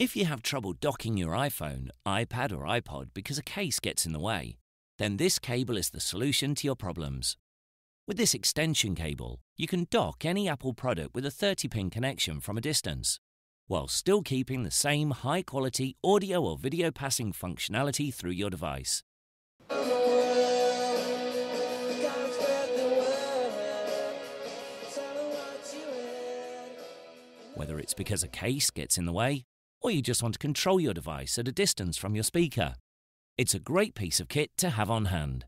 If you have trouble docking your iPhone, iPad or iPod because a case gets in the way, then this cable is the solution to your problems. With this extension cable, you can dock any Apple product with a 30-pin connection from a distance, while still keeping the same high-quality audio or video passing functionality through your device. Whether it's because a case gets in the way, or you just want to control your device at a distance from your speaker. It's a great piece of kit to have on hand.